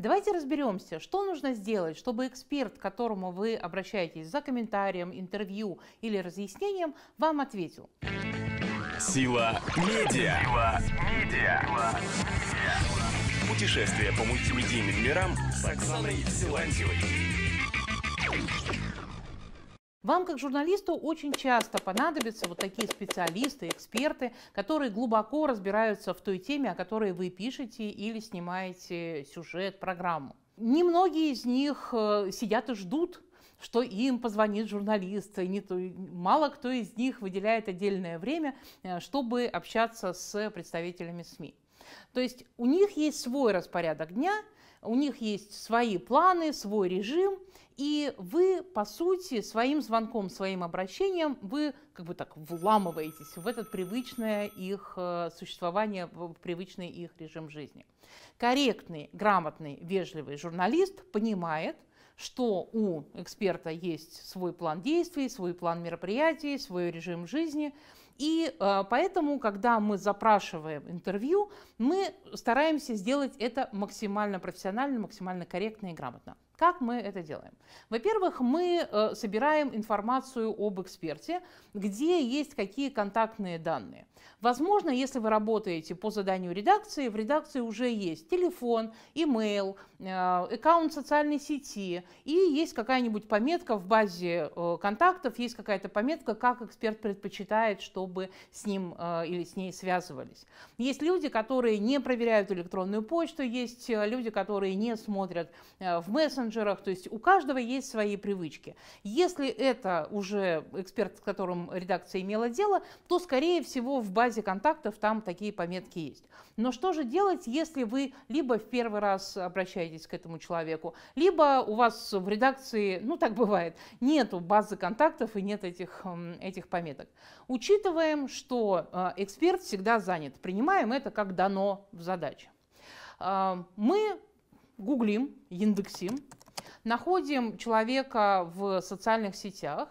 Давайте разберемся, что нужно сделать, чтобы эксперт, к которому вы обращаетесь за комментарием, интервью или разъяснением, вам ответил. Сила медиа. Сила медиа. Путешествие по мультимедийным мирам с Оксаной Силантьевой. Вам, как журналисту, очень часто понадобятся вот такие специалисты, эксперты, которые глубоко разбираются в той теме, о которой вы пишете или снимаете сюжет, программу. Немногие из них э, сидят и ждут, что им позвонит журналист. И не то, мало кто из них выделяет отдельное время, э, чтобы общаться с представителями СМИ. То есть у них есть свой распорядок дня – у них есть свои планы, свой режим, и вы, по сути, своим звонком, своим обращением, вы как бы так вламываетесь в это привычное их э, существование, в привычный их режим жизни. Корректный, грамотный, вежливый журналист понимает – что у эксперта есть свой план действий, свой план мероприятий, свой режим жизни. И э, поэтому, когда мы запрашиваем интервью, мы стараемся сделать это максимально профессионально, максимально корректно и грамотно. Как мы это делаем? Во-первых, мы э, собираем информацию об эксперте, где есть какие контактные данные. Возможно, если вы работаете по заданию редакции, в редакции уже есть телефон, имейл, э, аккаунт социальной сети, и есть какая-нибудь пометка в базе э, контактов, есть какая-то пометка, как эксперт предпочитает, чтобы с ним или с ней связывались. Есть люди, которые не проверяют электронную почту, есть люди, которые не смотрят в мессенджер, мессенджерах. То есть у каждого есть свои привычки. Если это уже эксперт, с которым редакция имела дело, то, скорее всего, в базе контактов там такие пометки есть. Но что же делать, если вы либо в первый раз обращаетесь к этому человеку, либо у вас в редакции, ну так бывает, нету базы контактов и нет этих, этих пометок. Учитываем, что э, эксперт всегда занят. Принимаем это как дано в задаче. А, мы гуглим, индексим находим человека в социальных сетях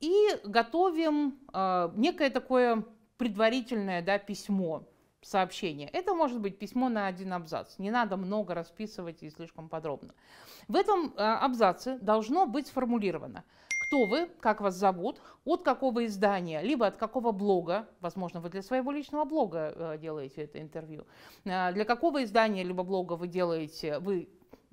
и готовим э, некое такое предварительное да, письмо, сообщение. Это может быть письмо на один абзац. Не надо много расписывать и слишком подробно. В этом э, абзаце должно быть сформулировано, кто вы, как вас зовут, от какого издания, либо от какого блога, возможно, вы для своего личного блога э, делаете это интервью, э, для какого издания либо блога вы делаете, вы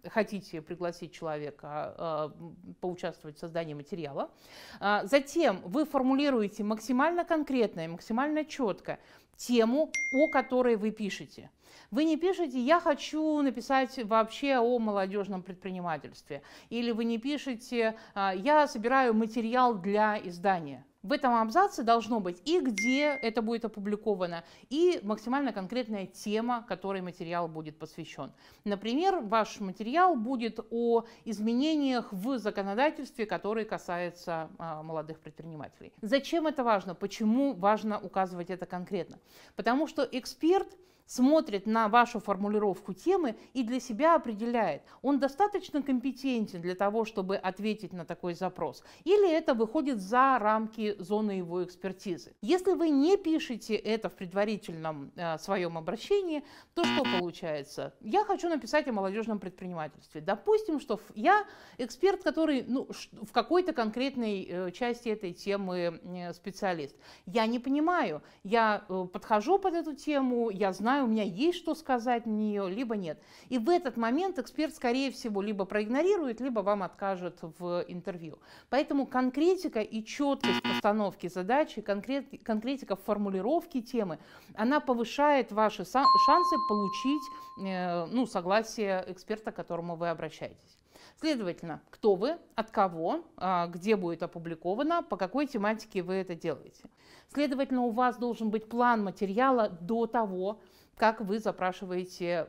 хотите пригласить человека а, поучаствовать в создании материала. А, затем вы формулируете максимально конкретно и максимально четко тему, о которой вы пишете. Вы не пишете «я хочу написать вообще о молодежном предпринимательстве» или вы не пишете а, «я собираю материал для издания». В этом абзаце должно быть и где это будет опубликовано, и максимально конкретная тема, которой материал будет посвящен. Например, ваш материал будет о изменениях в законодательстве, которые касаются а, молодых предпринимателей. Зачем это важно? Почему важно указывать это конкретно? Потому что эксперт – смотрит на вашу формулировку темы и для себя определяет, он достаточно компетентен для того, чтобы ответить на такой запрос, или это выходит за рамки зоны его экспертизы. Если вы не пишете это в предварительном э, своем обращении, то что получается? Я хочу написать о молодежном предпринимательстве. Допустим, что я эксперт, который ну, в какой-то конкретной э, части этой темы э, специалист. Я не понимаю, я э, подхожу под эту тему, я знаю, знаю, у меня есть что сказать на нее, либо нет. И в этот момент эксперт, скорее всего, либо проигнорирует, либо вам откажет в интервью. Поэтому конкретика и четкость постановки задачи, конкрет, конкретика в формулировке темы, она повышает ваши шансы получить э, ну, согласие эксперта, к которому вы обращаетесь. Следовательно, кто вы, от кого, а, где будет опубликовано, по какой тематике вы это делаете. Следовательно, у вас должен быть план материала до того, как вы запрашиваете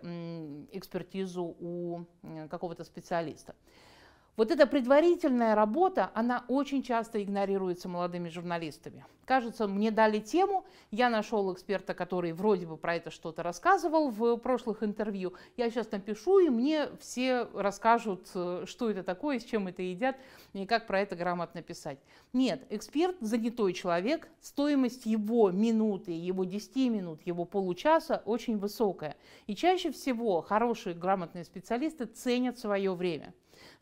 экспертизу у э, какого-то специалиста. Вот эта предварительная работа, она очень часто игнорируется молодыми журналистами. Кажется, мне дали тему, я нашел эксперта, который вроде бы про это что-то рассказывал в прошлых интервью, я сейчас напишу, и мне все расскажут, э, что это такое, с чем это едят, и как про это грамотно писать. Нет, эксперт – занятой человек, стоимость его минуты, его 10 минут, его получаса очень высокая. И чаще всего хорошие грамотные специалисты ценят свое время.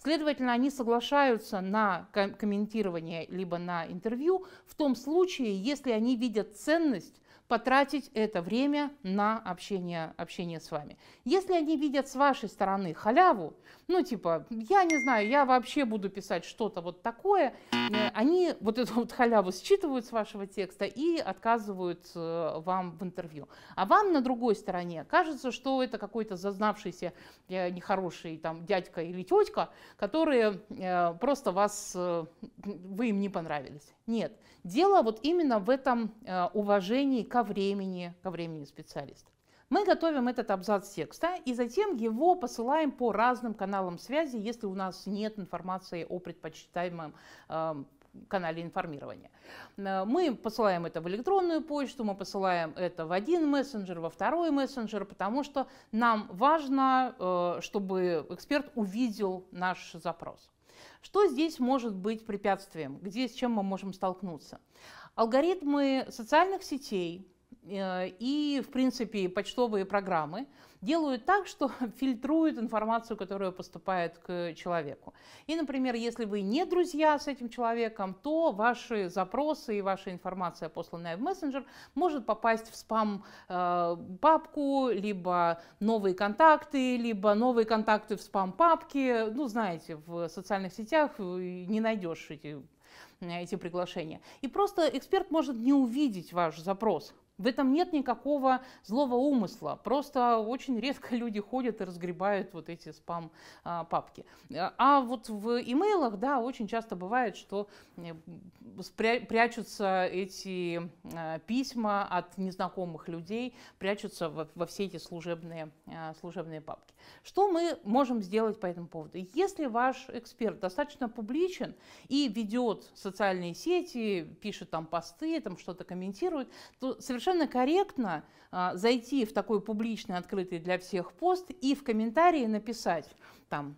Следовательно, обязательно они соглашаются на комментирование либо на интервью в том случае, если они видят ценность потратить это время на общение, общение с вами. Если они видят с вашей стороны халяву, ну типа, я не знаю, я вообще буду писать что-то вот такое, э, они вот эту вот халяву считывают с вашего текста и отказывают э, вам в интервью. А вам на другой стороне кажется, что это какой-то зазнавшийся э, нехороший там дядька или тетка, которые просто вас, вы им не понравились. Нет, дело вот именно в этом уважении к ко времени, ко времени специалиста. Мы готовим этот абзац текста и затем его посылаем по разным каналам связи, если у нас нет информации о предпочитаемом эм, канале информирования. Э, мы посылаем это в электронную почту, мы посылаем это в один мессенджер, во второй мессенджер, потому что нам важно, э, чтобы эксперт увидел наш запрос. Что здесь может быть препятствием? Где с чем мы можем столкнуться? Алгоритмы социальных сетей э, и, в принципе, почтовые программы делают так, что фильтруют информацию, которая поступает к человеку. И, например, если вы не друзья с этим человеком, то ваши запросы и ваша информация, посланная в мессенджер, может попасть в спам-папку, э, либо новые контакты, либо новые контакты в спам-папке. Ну, знаете, в социальных сетях э, не найдешь эти эти приглашения. И просто эксперт может не увидеть ваш запрос, в этом нет никакого злого умысла. Просто очень редко люди ходят и разгребают вот эти спам-папки. А, а вот в имейлах, да, очень часто бывает, что прячутся эти а, письма от незнакомых людей, прячутся во все эти служебные, а, служебные папки. Что мы можем сделать по этому поводу? Если ваш эксперт достаточно публичен и ведет социальные сети, пишет там посты, там что-то комментирует, то совершенно совершенно корректно а, зайти в такой публичный, открытый для всех пост и в комментарии написать там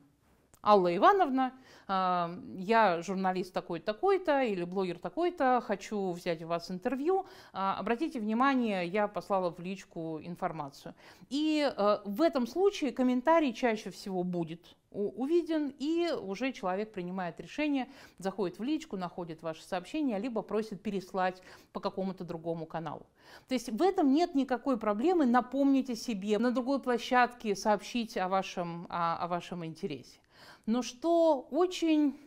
Алла Ивановна, а, я журналист такой-такой-то или блогер такой-то, хочу взять у вас интервью. А, обратите внимание, я послала в личку информацию. И э, в этом случае комментарий чаще всего будет увиден, и уже человек принимает решение, заходит в личку, находит ваше сообщение, либо просит переслать по какому-то другому каналу. То есть в этом нет никакой проблемы, напомните себе, на другой площадке сообщить о вашем, о, о вашем интересе но что очень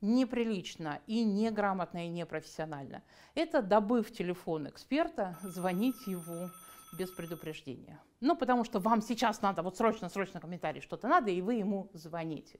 неприлично и неграмотно и непрофессионально. Это добыв телефон эксперта, звонить его без предупреждения. Ну, потому что вам сейчас надо, вот срочно-срочно комментарий, что-то надо, и вы ему звоните.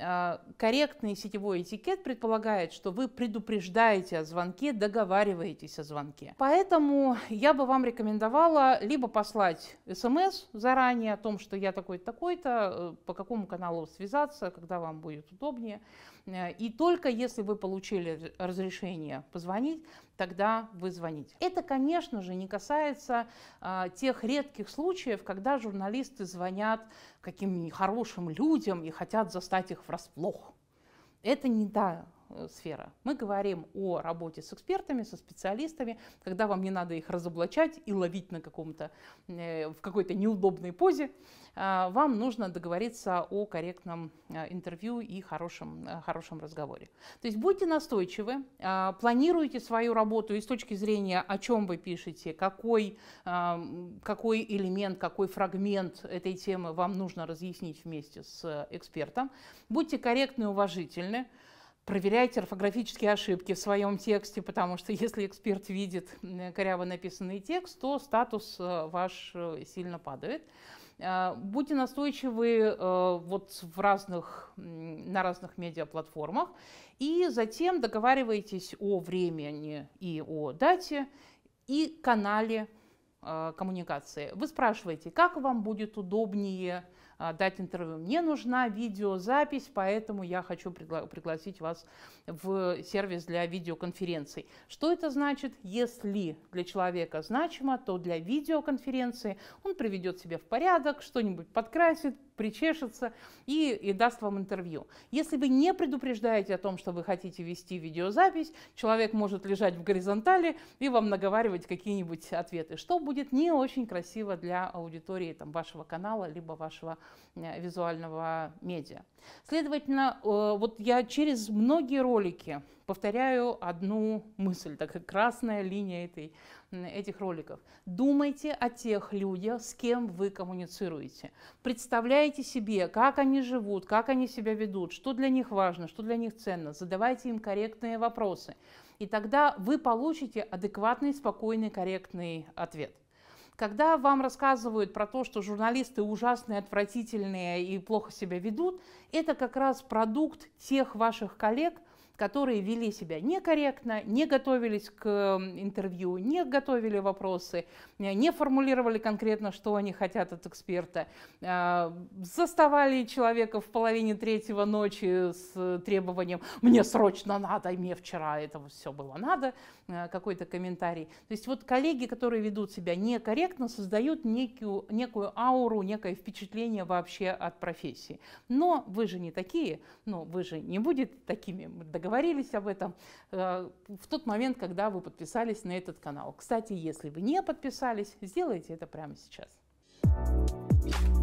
А, корректный сетевой этикет предполагает, что вы предупреждаете о звонке, договариваетесь о звонке. Поэтому я бы вам рекомендовала либо послать смс заранее о том, что я такой-то, такой-то, э, по какому каналу связаться, когда вам будет удобнее. Э, и только если вы получили разрешение позвонить, тогда вы звоните. Это, конечно же, не касается а, тех редких случаев, когда журналисты звонят каким-нибудь хорошим людям и хотят застать их врасплох. Это не та Э, сфера. Мы говорим о работе с экспертами, со специалистами, когда вам не надо их разоблачать и ловить на каком-то, э, в какой-то неудобной позе. А, вам нужно договориться о корректном э, интервью и хорошем, хорошем разговоре. То есть будьте настойчивы, а, планируйте свою работу и с точки зрения, о чем вы пишете, какой, а, какой элемент, какой фрагмент этой темы вам нужно разъяснить вместе с экспертом. Будьте корректны и уважительны. Проверяйте орфографические ошибки в своем тексте, потому что если эксперт видит коряво написанный текст, то статус э, ваш э, сильно падает. Э, будьте настойчивы вот в разных, на разных медиаплатформах и затем договаривайтесь о времени и о дате и канале коммуникации. Вы спрашиваете, как вам будет удобнее а, дать интервью. Мне нужна видеозапись, поэтому я хочу пригла пригласить вас в сервис для видеоконференций. Что это значит? Если для человека значимо, то для видеоконференции он приведет себя в порядок, что-нибудь подкрасит, причешется и, и даст вам интервью. Если вы не предупреждаете о том, что вы хотите вести видеозапись, человек может лежать в горизонтали и вам наговаривать какие-нибудь ответы, что будет не очень красиво для аудитории там, вашего канала либо вашего Э, визуального медиа. Следовательно, э, вот я через многие ролики повторяю одну мысль, такая красная линия этой, этих роликов. Думайте о тех людях, с кем вы коммуницируете. Представляете себе, как они живут, как они себя ведут, что для них важно, что для них ценно. Задавайте им корректные вопросы. И тогда вы получите адекватный, спокойный, корректный ответ. Когда вам рассказывают про то, что журналисты ужасные, отвратительные и плохо себя ведут, это как раз продукт тех ваших коллег, которые вели себя некорректно, не готовились к интервью, не готовили вопросы, э, не формулировали конкретно, что они хотят от эксперта, э, заставали человека в половине третьего ночи с требованием «мне срочно надо, мне вчера это все было надо», э, какой-то комментарий. То есть вот коллеги, которые ведут себя некорректно, создают некую, некую ауру, некое впечатление вообще от профессии. Но вы же не такие, но ну, вы же не будете такими, мы договорились об этом э, в тот момент, когда вы подписались на этот канал. Кстати, если вы не подписались, сделайте это прямо сейчас. Thank you